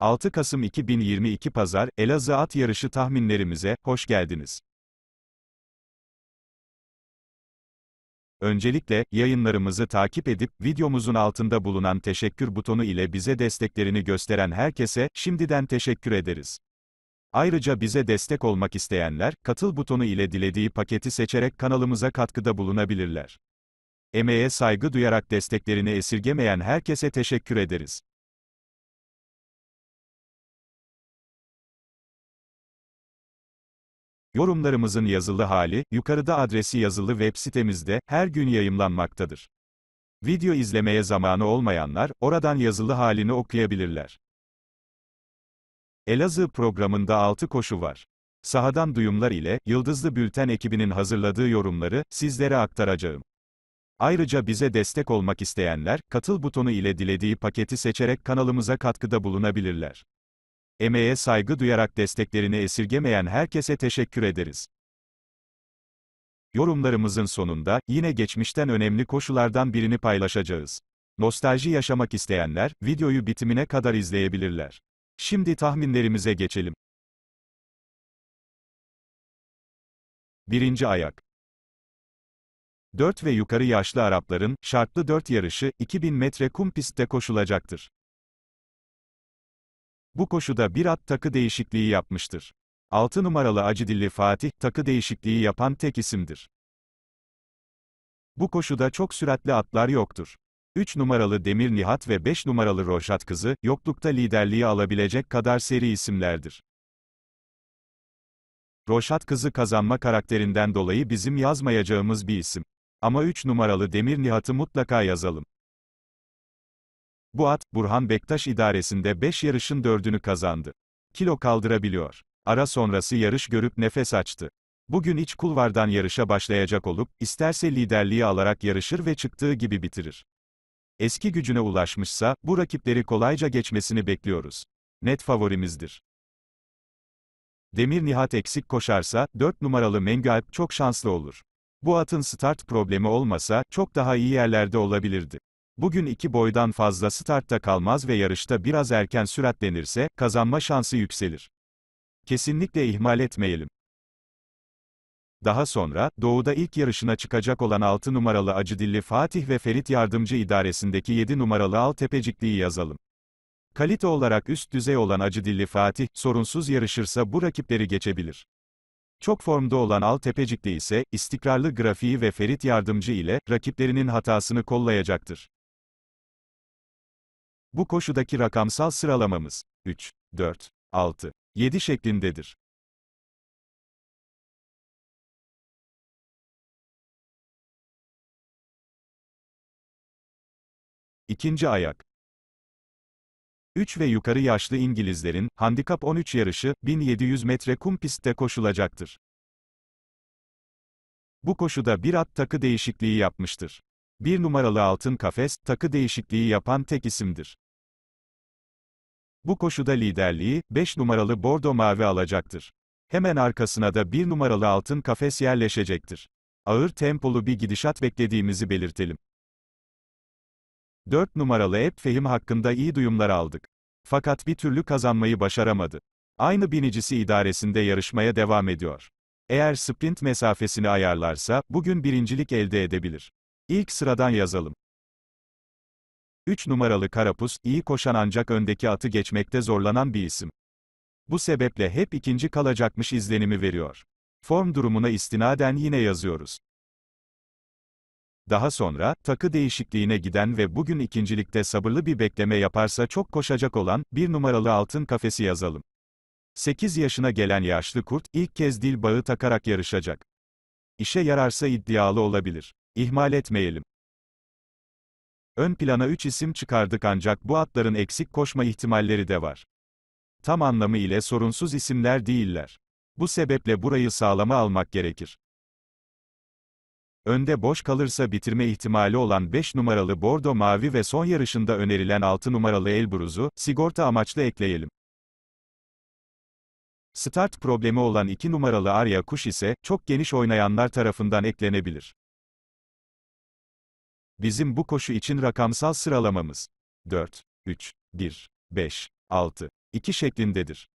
6 Kasım 2022 Pazar, Elazığ At Yarışı tahminlerimize, hoş geldiniz. Öncelikle, yayınlarımızı takip edip, videomuzun altında bulunan teşekkür butonu ile bize desteklerini gösteren herkese, şimdiden teşekkür ederiz. Ayrıca bize destek olmak isteyenler, katıl butonu ile dilediği paketi seçerek kanalımıza katkıda bulunabilirler. Emeğe saygı duyarak desteklerini esirgemeyen herkese teşekkür ederiz. Yorumlarımızın yazılı hali, yukarıda adresi yazılı web sitemizde, her gün yayımlanmaktadır. Video izlemeye zamanı olmayanlar, oradan yazılı halini okuyabilirler. Elazığ programında 6 koşu var. Sahadan duyumlar ile, Yıldızlı Bülten ekibinin hazırladığı yorumları, sizlere aktaracağım. Ayrıca bize destek olmak isteyenler, katıl butonu ile dilediği paketi seçerek kanalımıza katkıda bulunabilirler. Emeğe saygı duyarak desteklerini esirgemeyen herkese teşekkür ederiz. Yorumlarımızın sonunda, yine geçmişten önemli koşulardan birini paylaşacağız. Nostalji yaşamak isteyenler, videoyu bitimine kadar izleyebilirler. Şimdi tahminlerimize geçelim. Birinci ayak 4 ve yukarı yaşlı Arapların, şartlı 4 yarışı, 2000 metre kum pistte koşulacaktır. Bu koşuda bir at takı değişikliği yapmıştır. 6 numaralı Acidilli Fatih, takı değişikliği yapan tek isimdir. Bu koşuda çok süratli atlar yoktur. 3 numaralı Demir Nihat ve 5 numaralı Roşat Kızı, yoklukta liderliği alabilecek kadar seri isimlerdir. Roşat Kızı kazanma karakterinden dolayı bizim yazmayacağımız bir isim. Ama 3 numaralı Demir Nihat'ı mutlaka yazalım. Bu at, Burhan Bektaş idaresinde 5 yarışın 4'ünü kazandı. Kilo kaldırabiliyor. Ara sonrası yarış görüp nefes açtı. Bugün iç kulvardan yarışa başlayacak olup, isterse liderliği alarak yarışır ve çıktığı gibi bitirir. Eski gücüne ulaşmışsa, bu rakipleri kolayca geçmesini bekliyoruz. Net favorimizdir. Demir Nihat eksik koşarsa, 4 numaralı Mengalp çok şanslı olur. Bu atın start problemi olmasa, çok daha iyi yerlerde olabilirdi. Bugün iki boydan fazla startta kalmaz ve yarışta biraz erken süratlenirse, kazanma şansı yükselir. Kesinlikle ihmal etmeyelim. Daha sonra, Doğu'da ilk yarışına çıkacak olan 6 numaralı Acıdilli Fatih ve Ferit Yardımcı idaresindeki 7 numaralı Al Altepecikli'yi yazalım. Kalite olarak üst düzey olan Acıdilli Fatih, sorunsuz yarışırsa bu rakipleri geçebilir. Çok formda olan Al Tepecikli ise, istikrarlı grafiği ve Ferit Yardımcı ile, rakiplerinin hatasını kollayacaktır. Bu koşudaki rakamsal sıralamamız 3, 4, 6, 7 şeklindedir. İkinci ayak. 3 ve yukarı yaşlı İngilizlerin handikap 13 yarışı 1700 metre kum pistte koşulacaktır. Bu koşuda bir at takı değişikliği yapmıştır. Bir numaralı altın kafes takı değişikliği yapan tek isimdir. Bu koşuda liderliği, 5 numaralı bordo mavi alacaktır. Hemen arkasına da 1 numaralı altın kafes yerleşecektir. Ağır tempolu bir gidişat beklediğimizi belirtelim. 4 numaralı Ep Fehim hakkında iyi duyumlar aldık. Fakat bir türlü kazanmayı başaramadı. Aynı binicisi idaresinde yarışmaya devam ediyor. Eğer sprint mesafesini ayarlarsa, bugün birincilik elde edebilir. İlk sıradan yazalım. 3 numaralı Karapuz, iyi koşan ancak öndeki atı geçmekte zorlanan bir isim. Bu sebeple hep ikinci kalacakmış izlenimi veriyor. Form durumuna istinaden yine yazıyoruz. Daha sonra, takı değişikliğine giden ve bugün ikincilikte sabırlı bir bekleme yaparsa çok koşacak olan, bir numaralı altın kafesi yazalım. 8 yaşına gelen yaşlı kurt, ilk kez dil bağı takarak yarışacak. İşe yararsa iddialı olabilir. İhmal etmeyelim. Ön plana 3 isim çıkardık ancak bu atların eksik koşma ihtimalleri de var. Tam anlamı ile sorunsuz isimler değiller. Bu sebeple burayı sağlama almak gerekir. Önde boş kalırsa bitirme ihtimali olan 5 numaralı Bordo Mavi ve son yarışında önerilen 6 numaralı Elbruz'u, sigorta amaçlı ekleyelim. Start problemi olan 2 numaralı Arya Kuş ise, çok geniş oynayanlar tarafından eklenebilir. Bizim bu koşu için rakamsal sıralamamız 4, 3, 1, 5, 6, 2 şeklindedir.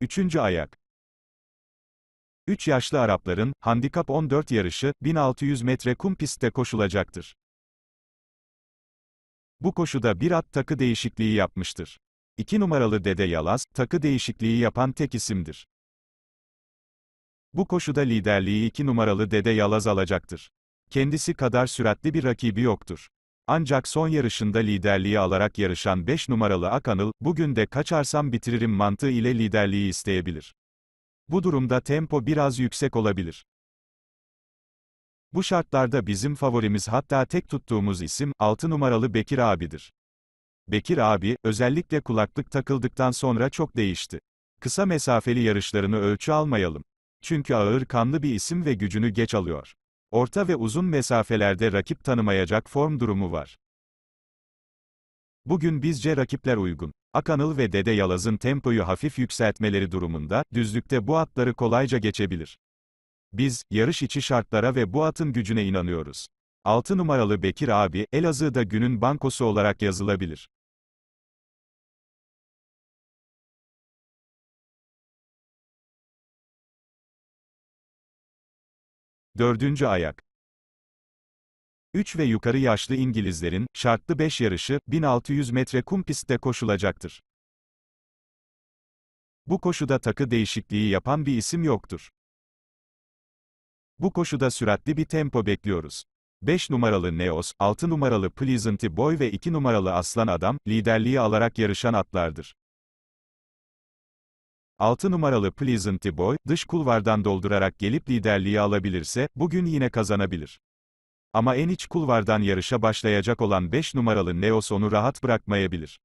Üçüncü ayak. 3 Üç yaşlı Arapların, Handikap 14 yarışı, 1600 metre kum pistte koşulacaktır. Bu koşuda bir at takı değişikliği yapmıştır. 2 numaralı Dede Yalaz, takı değişikliği yapan tek isimdir. Bu koşuda liderliği 2 numaralı Dede Yalaz alacaktır. Kendisi kadar süratli bir rakibi yoktur. Ancak son yarışında liderliği alarak yarışan 5 numaralı Akanıl, bugün de kaçarsam bitiririm mantığı ile liderliği isteyebilir. Bu durumda tempo biraz yüksek olabilir. Bu şartlarda bizim favorimiz hatta tek tuttuğumuz isim, 6 numaralı Bekir abidir. Bekir abi, özellikle kulaklık takıldıktan sonra çok değişti. Kısa mesafeli yarışlarını ölçü almayalım. Çünkü ağır kanlı bir isim ve gücünü geç alıyor. Orta ve uzun mesafelerde rakip tanımayacak form durumu var. Bugün bizce rakipler uygun. Akanıl ve Dede Yalaz'ın tempoyu hafif yükseltmeleri durumunda, düzlükte bu atları kolayca geçebilir. Biz, yarış içi şartlara ve bu atın gücüne inanıyoruz. 6 numaralı Bekir abi, Elazığ'da günün bankosu olarak yazılabilir. Dördüncü ayak. 3 ve yukarı yaşlı İngilizlerin, şartlı 5 yarışı, 1600 metre kum pistte koşulacaktır. Bu koşuda takı değişikliği yapan bir isim yoktur. Bu koşuda süratli bir tempo bekliyoruz. 5 numaralı Neos, 6 numaralı Pleasant'i Boy ve 2 numaralı Aslan Adam, liderliği alarak yarışan atlardır. 6 numaralı Pleasant Boy, dış kulvardan doldurarak gelip liderliği alabilirse, bugün yine kazanabilir. Ama en iç kulvardan yarışa başlayacak olan 5 numaralı Neos onu rahat bırakmayabilir.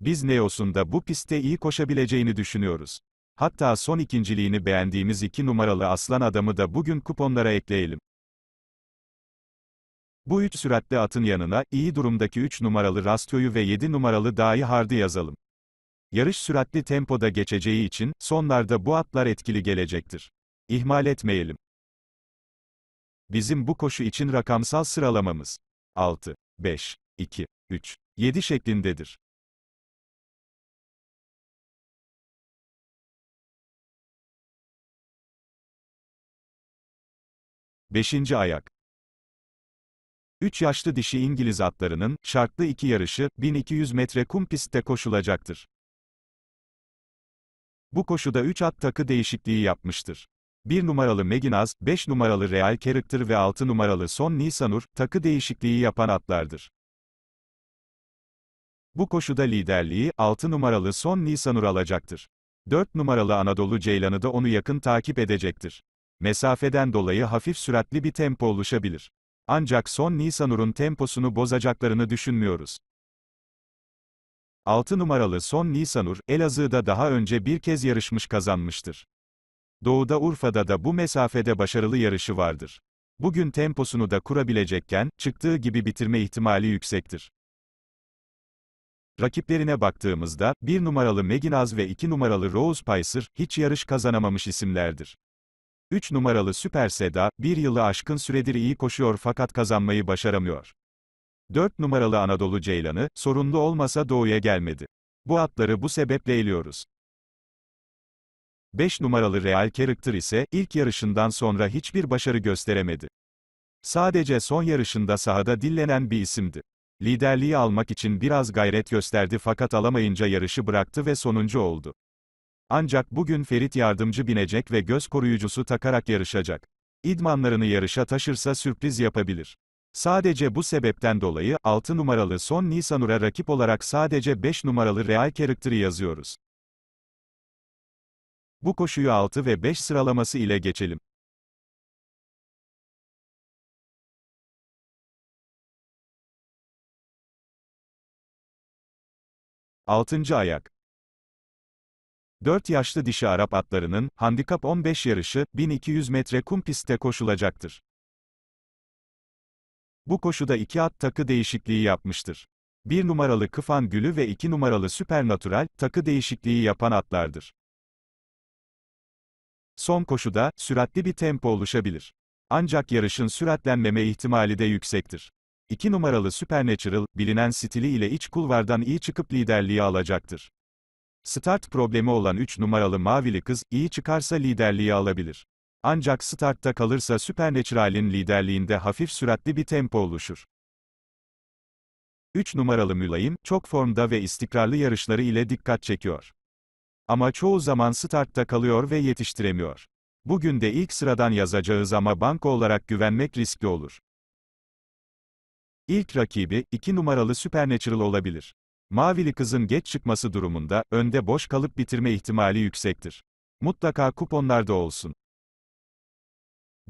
Biz Neos'un da bu pistte iyi koşabileceğini düşünüyoruz. Hatta son ikinciliğini beğendiğimiz 2 iki numaralı aslan adamı da bugün kuponlara ekleyelim. Bu üç süratli atın yanına, iyi durumdaki 3 numaralı Rastyo'yu ve 7 numaralı Dahi Hard'ı yazalım. Yarış süratli tempoda geçeceği için, sonlarda bu atlar etkili gelecektir. İhmal etmeyelim. Bizim bu koşu için rakamsal sıralamamız 6, 5, 2, 3, 7 şeklindedir. Beşinci ayak. Üç yaşlı dişi İngiliz atlarının, şartlı iki yarışı, 1200 metre kum pistte koşulacaktır. Bu koşuda 3 at takı değişikliği yapmıştır. 1 numaralı Meginaz, 5 numaralı Real Character ve 6 numaralı Son Nisanur, takı değişikliği yapan atlardır. Bu koşuda liderliği, 6 numaralı Son Nisanur alacaktır. 4 numaralı Anadolu Ceylanı da onu yakın takip edecektir. Mesafeden dolayı hafif süratli bir tempo oluşabilir. Ancak Son Nisanur'un temposunu bozacaklarını düşünmüyoruz. 6 numaralı Son Nisanur, Elazığ'da daha önce bir kez yarışmış kazanmıştır. Doğuda Urfa'da da bu mesafede başarılı yarışı vardır. Bugün temposunu da kurabilecekken, çıktığı gibi bitirme ihtimali yüksektir. Rakiplerine baktığımızda, 1 numaralı Meginaz ve 2 numaralı Rose Spicer, hiç yarış kazanamamış isimlerdir. 3 numaralı Süper Seda, bir yılı aşkın süredir iyi koşuyor fakat kazanmayı başaramıyor. 4 numaralı Anadolu ceylanı, sorunlu olmasa doğuya gelmedi. Bu atları bu sebeple eliyoruz. 5 numaralı Real Character ise, ilk yarışından sonra hiçbir başarı gösteremedi. Sadece son yarışında sahada dillenen bir isimdi. Liderliği almak için biraz gayret gösterdi fakat alamayınca yarışı bıraktı ve sonuncu oldu. Ancak bugün Ferit yardımcı binecek ve göz koruyucusu takarak yarışacak. İdmanlarını yarışa taşırsa sürpriz yapabilir. Sadece bu sebepten dolayı, 6 numaralı son Nisanur'a rakip olarak sadece 5 numaralı Real Character'ı yazıyoruz. Bu koşuyu 6 ve 5 sıralaması ile geçelim. Altıncı ayak 4 yaşlı dişi Arap atlarının, handikap 15 yarışı, 1200 metre kum pistte koşulacaktır. Bu koşuda iki at takı değişikliği yapmıştır. Bir numaralı Kıfan Gülü ve iki numaralı Supernatural, takı değişikliği yapan atlardır. Son koşuda, süratli bir tempo oluşabilir. Ancak yarışın süratlenmeme ihtimali de yüksektir. İki numaralı Supernatural, bilinen stili ile iç kulvardan iyi çıkıp liderliği alacaktır. Start problemi olan 3 numaralı Mavili Kız, iyi çıkarsa liderliği alabilir. Ancak startta kalırsa Supernatural'in liderliğinde hafif süratli bir tempo oluşur. 3 numaralı Mülayim, çok formda ve istikrarlı yarışları ile dikkat çekiyor. Ama çoğu zaman startta kalıyor ve yetiştiremiyor. Bugün de ilk sıradan yazacağız ama banko olarak güvenmek riskli olur. İlk rakibi, 2 numaralı Supernatural olabilir. Mavili kızın geç çıkması durumunda, önde boş kalıp bitirme ihtimali yüksektir. Mutlaka kuponlarda olsun.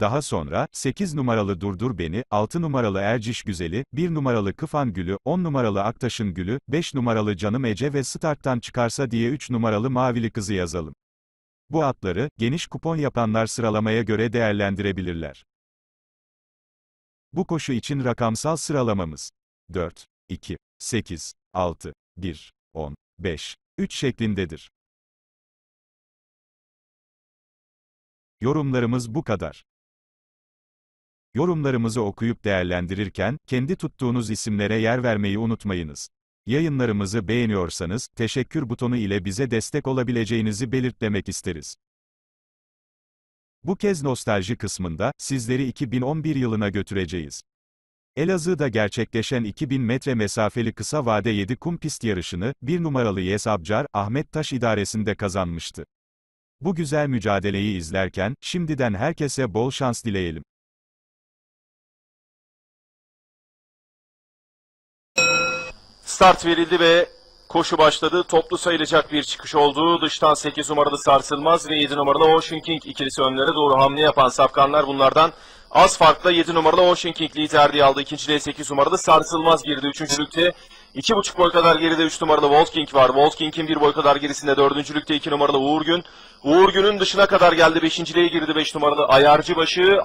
Daha sonra, 8 numaralı Durdur Beni, 6 numaralı Erciş Güzeli, 1 numaralı Kıfan Gülü, 10 numaralı Aktaş'ın Gülü, 5 numaralı Canım Ece ve starttan çıkarsa diye 3 numaralı Mavili Kızı yazalım. Bu atları, geniş kupon yapanlar sıralamaya göre değerlendirebilirler. Bu koşu için rakamsal sıralamamız 4, 2, 8, 6, 1, 10, 5, 3 şeklindedir. Yorumlarımız bu kadar. Yorumlarımızı okuyup değerlendirirken, kendi tuttuğunuz isimlere yer vermeyi unutmayınız. Yayınlarımızı beğeniyorsanız, teşekkür butonu ile bize destek olabileceğinizi belirtlemek isteriz. Bu kez nostalji kısmında, sizleri 2011 yılına götüreceğiz. Elazığ'da gerçekleşen 2000 metre mesafeli kısa vade 7 kum pist yarışını, bir numaralı Yes Abcar, Ahmet Taş idaresinde kazanmıştı. Bu güzel mücadeleyi izlerken, şimdiden herkese bol şans dileyelim. Start verildi ve koşu başladı. Toplu sayılacak bir çıkış oldu. Dıştan 8 numaralı Sarsılmaz ve 7 numaralı Ocean King ikilisi önlere doğru hamle yapan safkanlar bunlardan. Az farkla 7 numaralı Ocean King liderliği aldı. İkinciliğe 8 numaralı Sarsılmaz girdi. Üçüncülükte 2,5 boy kadar geride 3 numaralı Wolf King var. Wolf King'in 1 boy kadar gerisinde 4. lükte 2 numaralı Uğur Gün. Uğur Gün'ün dışına kadar geldi. Beşinciliğe girdi beş numaralı ayarcı Ayarcıbaşı.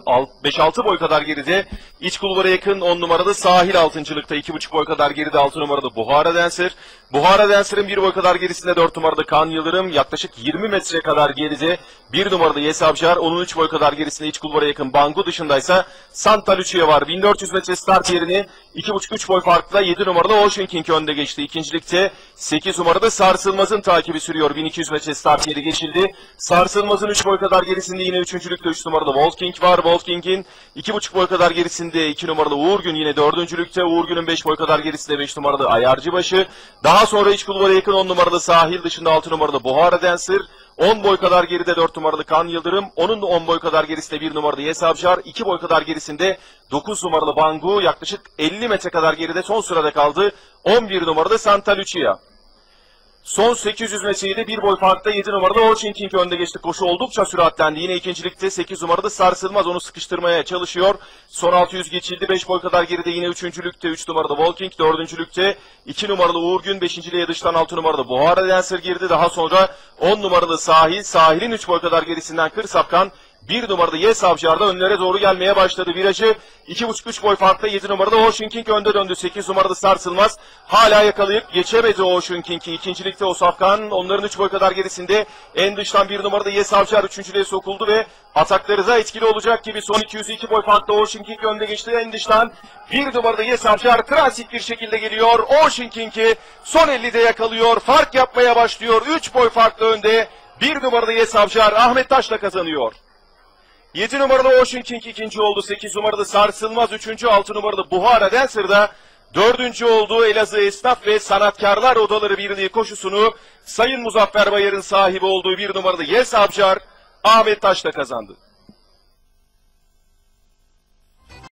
beş-altı boy kadar geride. İç kulvara yakın on numaralı Sahil altıncılıkta. buçuk boy kadar geride altı numaralı Buhara Denser. Buhara Denser'in 1 boy kadar gerisinde dört numaralı Kan Yıldırım. Yaklaşık yirmi metre kadar geride bir numaralı Yes Onun üç boy kadar gerisinde iç kulvara yakın Bangu dışındaysa Santa Lucia var. 1400 metre start yerini buçuk üç boy farkla yedi numaralı Ocean önde geçti. İkincilikte 8 numarada Sarsılmaz'ın takibi sürüyor. 1200 metre start yeri geçildi. Sarsılmaz'ın 3 boy kadar gerisinde yine 3. lükte 3 numaralı Wolfking var. Wolfking'in 2,5 boy kadar gerisinde 2 numaralı Uğur Gün yine 4. lükte. Uğur Gün'ün 5 boy kadar gerisinde 5 numaralı Ayarcıbaşı. Daha sonra iç kulübe yakın 10 numaralı Sahil dışında 6 numaralı Buhara Dancer. 10 boy kadar geride 4 numaralı Kaan Yıldırım. Onun da 10 boy kadar gerisinde 1 numaralı Yes 2 boy kadar gerisinde 9 numaralı Bangu. Yaklaşık 50 metre kadar geride son sırada kaldı. 11 numaralı Santa Lucia. Son 800 metreyi bir boy farkta 7 numarada Orçinkink önde geçti. Koşu oldukça süratlendi. Yine ikincilikte 8 numarada sarsılmaz onu sıkıştırmaya çalışıyor. Son 600 geçildi. 5 boy kadar geride yine üçüncülükte 3 numarada Walking. Dördüncülükte 2 numaralı Uğur Gün. Beşinciliğe dıştan 6 numarada Buhara Dancer girdi. Daha sonra 10 numaralı Sahil. Sahil'in 3 boy kadar gerisinden kır Kırsapkan. Bir numarada Yes Avşar'da önlere doğru gelmeye başladı. Virajı 2,5-3 boy farkta 7 numarada Ocean King önde döndü. 8 numarada Sarsılmaz hala yakalayıp geçemedi Ocean King'i. İkincilikte safkan onların 3 boy kadar gerisinde. En dıştan 1 numarada Yes Avşar 3.lüğe sokuldu ve ataklarıza etkili olacak gibi. Son 202 boy farkta Ocean King önde geçti. En dıştan 1 numarada Yes Avşar transit bir şekilde geliyor. Ocean King'i son 50'de yakalıyor. Fark yapmaya başlıyor. 3 boy farklı önde. Bir numarada Yes Avşar Ahmet Taş'la kazanıyor. 7 numaralı Ocean King ikinci oldu. 8 numaralı Sarsılmaz üçüncü. 6 numaralı Buhara Dancer dördüncü olduğu Elazığ Esnaf ve Sanatkarlar Odaları Birliği koşusunu Sayın Muzaffer Bayar'ın sahibi olduğu bir numaralı Yes Abcar Ahmet Taş da kazandı.